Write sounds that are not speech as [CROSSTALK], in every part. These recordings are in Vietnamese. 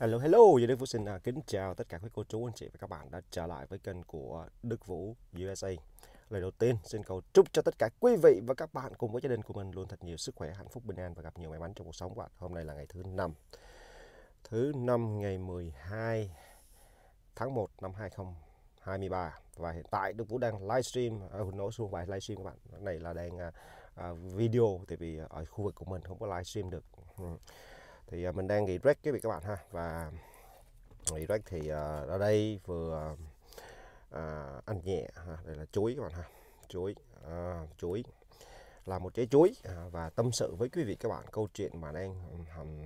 Hello hello, giờ Đức Vũ xin uh, kính chào tất cả quý cô chú anh chị và các bạn đã trở lại với kênh của Đức Vũ USA. Lời đầu tiên xin cầu chúc cho tất cả quý vị và các bạn cùng với gia đình của mình luôn thật nhiều sức khỏe, hạnh phúc, bình an và gặp nhiều may mắn trong cuộc sống của bạn. Hôm nay là ngày thứ năm. Thứ năm ngày 12 tháng 1 năm 2023 và hiện tại Đức Vũ đang livestream uh, à, nói xuống bài livestream các bạn. Cái này là đang uh, video tại vì ở khu vực của mình không có livestream được. Uh thì à, mình đang nghỉ regret cái việc các bạn ha và nghỉ regret thì à, ở đây vừa à, ăn nhẹ ha. đây là chuối các bạn ha chuối à, chuối là một trái chuối à, và tâm sự với quý vị các bạn câu chuyện mà đang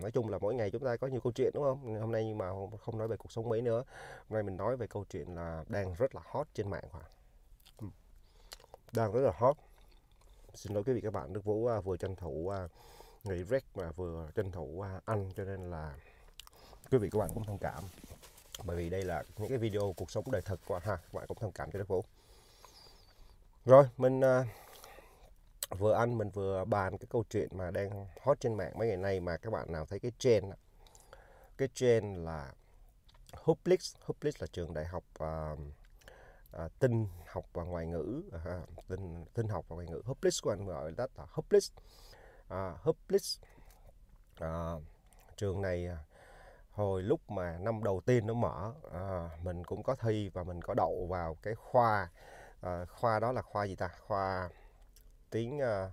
nói chung là mỗi ngày chúng ta có nhiều câu chuyện đúng không hôm nay nhưng mà không nói về cuộc sống mấy nữa hôm nay mình nói về câu chuyện là đang rất là hot trên mạng khoảng đang rất là hot xin lỗi quý vị các bạn Đức Vũ à, vừa tranh thủ à, nghị rec mà vừa tranh thủ à, ăn cho nên là quý vị các bạn cũng thông cảm bởi vì đây là những cái video cuộc sống đời thực của ha các bạn cũng thông cảm cho đức vũ rồi mình uh, vừa ăn mình vừa bàn cái câu chuyện mà đang hot trên mạng mấy ngày nay mà các bạn nào thấy cái trend cái trend là Hublix Hublix là trường đại học uh, uh, tin học và ngoại ngữ uh, tin tin học và ngoại ngữ Hublix của anh gọi đó là Hublix à, Hublitz. À, trường này à, hồi lúc mà năm đầu tiên nó mở à, mình cũng có thi và mình có đậu vào cái khoa à, khoa đó là khoa gì ta khoa tiếng à,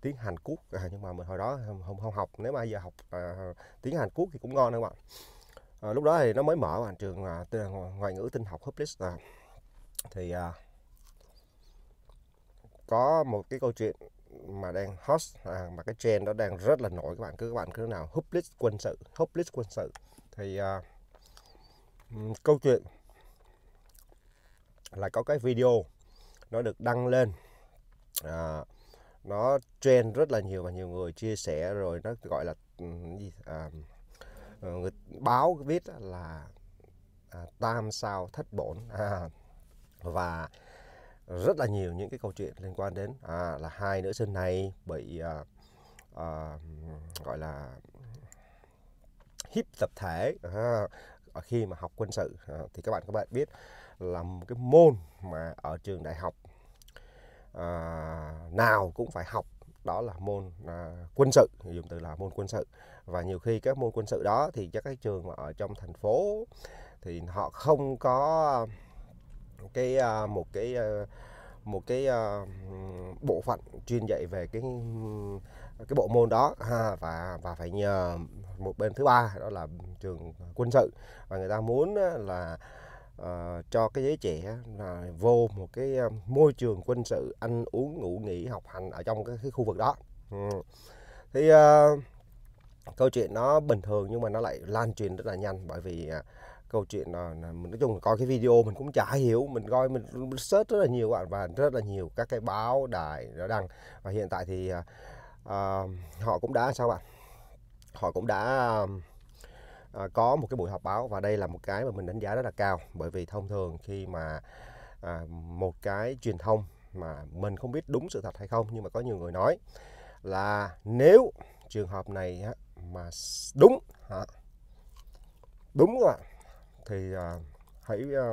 tiếng Hàn Quốc à, nhưng mà mình hồi đó không, không, học nếu mà giờ học à, tiếng Hàn Quốc thì cũng ngon các bạn à, lúc đó thì nó mới mở mà trường à, ngoại ngữ tin học Hublitz à, thì à, có một cái câu chuyện mà đang hot à, mà cái trend đó đang rất là nổi các bạn cứ các bạn cứ nào húp list quân sự húp list quân sự thì à, câu chuyện là có cái video nó được đăng lên à, nó trend rất là nhiều và nhiều người chia sẻ rồi nó gọi là gì à, ờ, người báo viết là à, tam sao thất bổn à, và rất là nhiều những cái câu chuyện liên quan đến à, là hai nữ sinh này bị à, à, gọi là hiếp tập thể à, à khi mà học quân sự à, thì các bạn các bạn biết là một cái môn mà ở trường đại học à, nào cũng phải học đó là môn à, quân sự dùng từ là môn quân sự và nhiều khi các môn quân sự đó thì các cái trường mà ở trong thành phố thì họ không có cái à, một cái à, một cái à, bộ phận chuyên dạy về cái cái bộ môn đó ha, và và phải nhờ một bên thứ ba đó là trường quân sự và người ta muốn là uh, cho cái giới trẻ là vô một cái môi trường quân sự ăn uống ngủ nghỉ học hành ở trong cái, cái khu vực đó ừ. thì uh, câu chuyện nó bình thường nhưng mà nó lại lan truyền rất là nhanh bởi vì uh, câu chuyện là, mình nói chung là coi cái video mình cũng chả hiểu mình coi mình search rất là nhiều bạn và rất là nhiều các cái báo đài nó đăng và hiện tại thì à, à, họ cũng đã sao bạn họ cũng đã à, có một cái buổi họp báo và đây là một cái mà mình đánh giá rất là cao bởi vì thông thường khi mà à, một cái truyền thông mà mình không biết đúng sự thật hay không nhưng mà có nhiều người nói là nếu trường hợp này mà đúng đúng các bạn thì à, hãy à,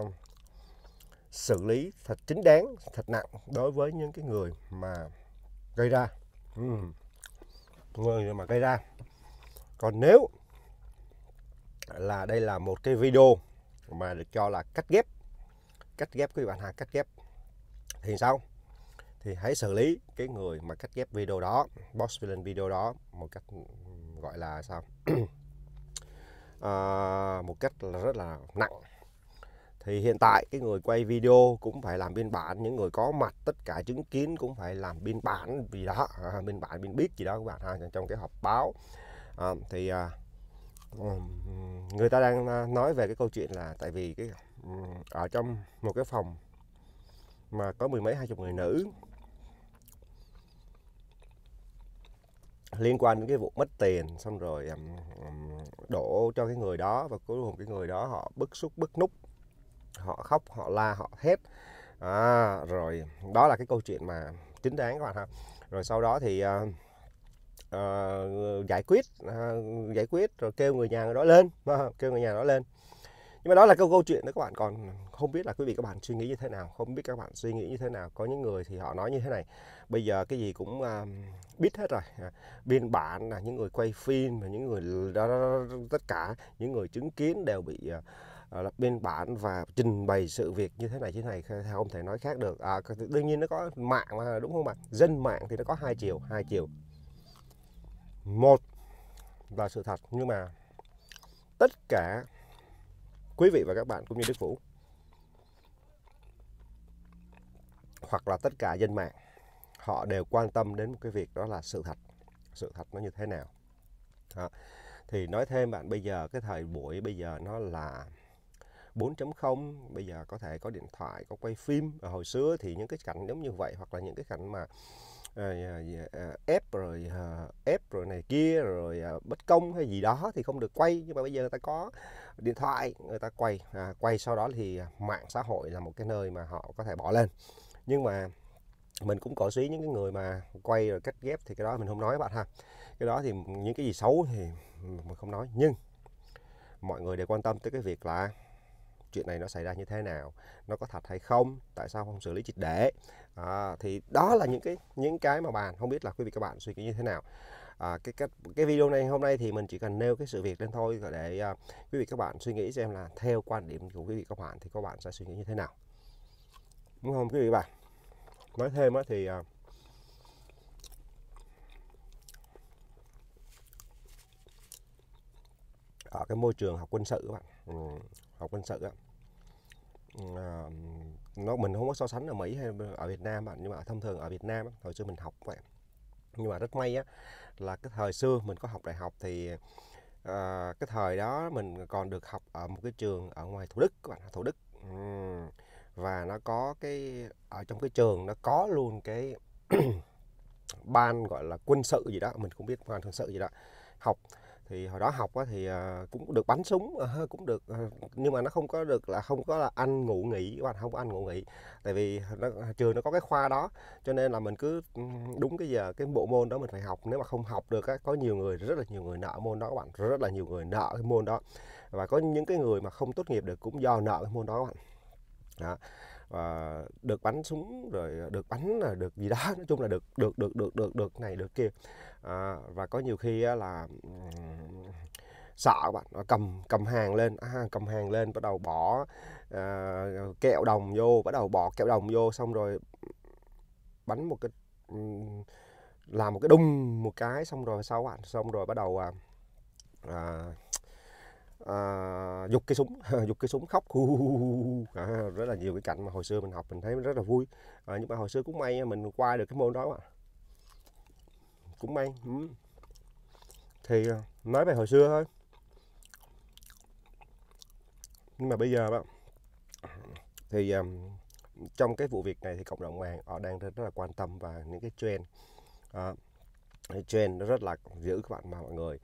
xử lý thật chính đáng, thật nặng đối với những cái người mà gây ra. Người mà gây ra. Còn nếu là đây là một cái video mà được cho là cắt ghép cắt ghép quý bạn hàng cắt ghép thì sao thì hãy xử lý cái người mà cắt ghép video đó boss villain video đó một cách gọi là sao [CLEARS THROAT] à, một cách là rất là nặng thì hiện tại cái người quay video cũng phải làm biên bản những người có mặt tất cả chứng kiến cũng phải làm biên bản vì đó à, biên bản biên biết gì đó các bạn ha trong cái họp báo à, thì à, người ta đang à, nói về cái câu chuyện là tại vì cái ở trong một cái phòng mà có mười mấy hai chục người nữ liên quan đến cái vụ mất tiền xong rồi um, đổ cho cái người đó và cuối cùng cái người đó họ bức xúc bức nút họ khóc họ la họ hét à, rồi đó là cái câu chuyện mà chính đáng các bạn ha rồi sau đó thì uh, uh, giải quyết uh, giải quyết rồi kêu người nhà người đó lên [LAUGHS] kêu người nhà đó lên nhưng mà đó là câu câu chuyện đó các bạn còn không biết là quý vị các bạn suy nghĩ như thế nào không biết các bạn suy nghĩ như thế nào có những người thì họ nói như thế này bây giờ cái gì cũng uh, biết hết rồi à, biên bản là những người quay phim và những người đó, đó, đó, tất cả những người chứng kiến đều bị uh, lập biên bản và trình bày sự việc như thế này như thế này không thể nói khác được à, đương nhiên nó có mạng mà đúng không bạn dân mạng thì nó có hai chiều hai chiều một là sự thật nhưng mà tất cả quý vị và các bạn cũng như Đức Vũ hoặc là tất cả dân mạng họ đều quan tâm đến một cái việc đó là sự thật sự thật nó như thế nào đó. thì nói thêm bạn bây giờ cái thời buổi bây giờ nó là 4.0 bây giờ có thể có điện thoại có quay phim hồi xưa thì những cái cảnh giống như vậy hoặc là những cái cảnh mà À, dạ, dạ, à, ép rồi à, ép rồi này kia rồi bất công hay gì đó thì không được quay nhưng mà bây giờ người ta có điện thoại người ta quay à, quay sau đó thì mạng xã hội là một cái nơi mà họ có thể bỏ lên nhưng mà mình cũng cổ suý những cái người mà quay rồi cắt ghép thì cái đó mình không nói các bạn ha cái đó thì những cái gì xấu thì mình không nói nhưng mọi người đều quan tâm tới cái việc là chuyện này nó xảy ra như thế nào nó có thật hay không tại sao không xử lý triệt để à, thì đó là những cái những cái mà bạn không biết là quý vị các bạn suy nghĩ như thế nào à, cái, cái cái video này hôm nay thì mình chỉ cần nêu cái sự việc lên thôi để à, quý vị các bạn suy nghĩ xem là theo quan điểm của quý vị các bạn thì các bạn sẽ suy nghĩ như thế nào đúng không quý vị bạn nói thêm á thì à, ở cái môi trường học quân sự các bạn ừ học quân sự á à, nó mình không có so sánh ở Mỹ hay ở Việt Nam nhưng mà thông thường ở Việt Nam hồi xưa mình học vậy nhưng mà rất may á là cái thời xưa mình có học đại học thì à, cái thời đó mình còn được học ở một cái trường ở ngoài Thủ Đức các bạn Thủ Đức và nó có cái ở trong cái trường nó có luôn cái [CLEARS THROAT] ban gọi là quân sự gì đó mình cũng biết ban quân sự gì đó học thì hồi đó học á, thì ờ, cũng được bắn súng ờ, cũng được ờ, nhưng mà nó không có được là không có là ăn ngủ nghỉ các bạn không có ăn ngủ nghỉ tại vì nó, trường nó có cái khoa đó cho nên là mình cứ đúng cái giờ cái bộ môn đó mình phải học nếu mà không học được á, có nhiều người rất là nhiều người nợ môn đó các bạn rất là nhiều người nợ cái môn đó và có những cái người mà không tốt nghiệp được cũng do nợ cái môn đó các bạn đó và ờ, được bắn súng rồi ờ, được bắn là được gì đó [LAUGHS] nói chung là được được được được được được này được kia à, và có nhiều khi là sợ bạn nó cầm cầm hàng lên à, cầm hàng lên bắt đầu bỏ à, kẹo đồng vô bắt đầu bỏ kẹo đồng vô xong rồi bắn một cái làm một cái đung một cái xong rồi sau bạn xong rồi bắt đầu à, à à, dục cái súng [LAUGHS] dục cái súng khóc à, rất là nhiều cái cảnh mà hồi xưa mình học mình thấy rất là vui à, nhưng mà hồi xưa cũng may mình qua được cái môn đó mà cũng may ừ. thì à, nói về hồi xưa thôi nhưng mà bây giờ thì à, trong cái vụ việc này thì cộng đồng mạng họ đang rất là quan tâm và những cái trend uh, trend nó rất là giữ các bạn mà mọi người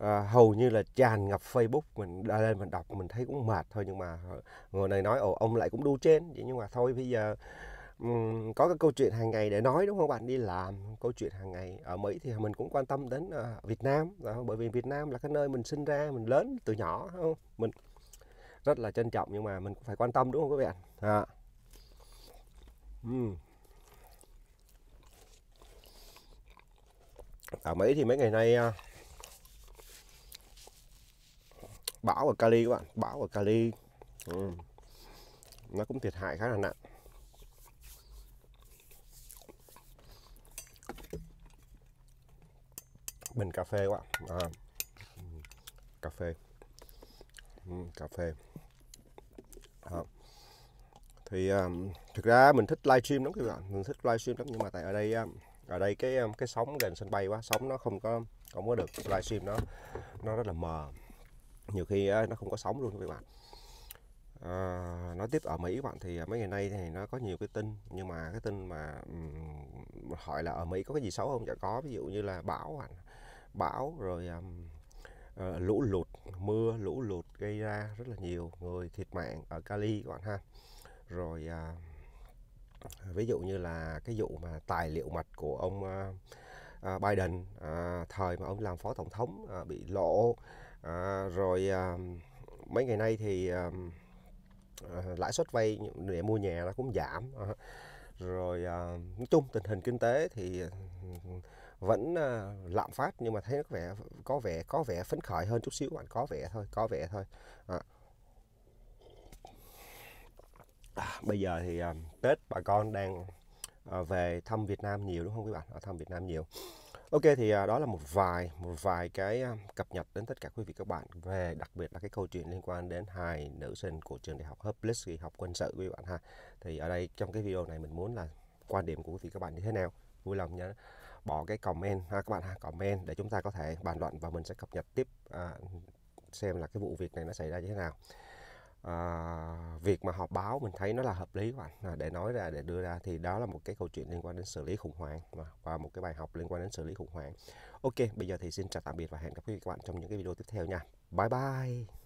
à, hầu như là tràn ngập Facebook mình lên mình đọc mình thấy cũng mệt thôi nhưng mà ờ, người này nói ồ ông lại cũng đu trên vậy nhưng mà thôi bây giờ um, có cái câu chuyện hàng ngày để nói đúng không bạn đi làm câu chuyện hàng ngày ở Mỹ thì mình cũng quan tâm đến uh, Việt Nam không? bởi vì Việt Nam là cái nơi mình sinh ra mình lớn từ nhỏ không? mình rất là trân trọng nhưng mà mình cũng phải quan tâm đúng không các bạn à. ở Mỹ thì mấy ngày nay uh, bão và kali các bạn bão và kali ừ. nó cũng thiệt hại khá là nặng bình cà phê các bạn à, cà phê ừ, cà phê à. thì um, thực ra mình thích livestream lắm các bạn mình thích livestream lắm nhưng mà tại ở đây um, ở đây cái à, cái sóng gần sân bay quá sóng nó không có không có được livestream nó nó rất là mờ nhiều khi nó không có sống luôn các bạn à, nói tiếp ở Mỹ các bạn thì à, mấy ngày nay thì nó có nhiều cái tin nhưng mà cái tin mà um, hỏi là ở Mỹ có cái gì xấu không Chả dạ có ví dụ như là bão bạn bão rồi um, uh, lũ lụt mưa lũ lụt gây ra rất là nhiều người thiệt mạng ở Cali các bạn ha rồi uh, ví dụ như là cái vụ mà tài liệu mật của ông uh, Biden à, thời mà ông làm phó tổng thống à, bị lộ à, rồi à, mấy ngày nay thì à, à, lãi suất vay để mua nhà nó cũng giảm à, rồi à, nói chung tình hình kinh tế thì ừ, vẫn à, lạm phát nhưng mà thấy có vẻ có vẻ có vẻ phấn khởi hơn chút xíu bạn có vẻ thôi có vẻ thôi à. À, bây giờ thì à, Tết bà con đang à, về thăm Việt Nam nhiều đúng không các bạn? Ở à, thăm Việt Nam nhiều. Ok thì à, đó là một vài một vài cái cập nhật đến tất cả quý vị các bạn về đặc biệt là cái câu chuyện liên quan đến hai nữ sinh của trường đại học Public thì học quân sự quý bạn ha. Thì ở đây trong cái video này mình muốn là quan điểm của quý vị các bạn như thế nào. Vui lòng nhớ bỏ cái comment ha à, các bạn ha, comment để chúng ta có thể bàn luận và mình sẽ cập nhật tiếp à, xem là cái vụ việc này nó xảy ra như thế nào à, việc mà họp báo mình thấy nó là hợp lý của anh à, ờ, để nói ra để đưa ra thì đó là một cái câu chuyện liên quan đến xử lý khủng hoảng và một cái bài học liên quan đến xử lý khủng hoảng ok bây giờ thì xin chào tạm biệt và hẹn gặp quý vị các bạn trong những cái video tiếp theo nha bye bye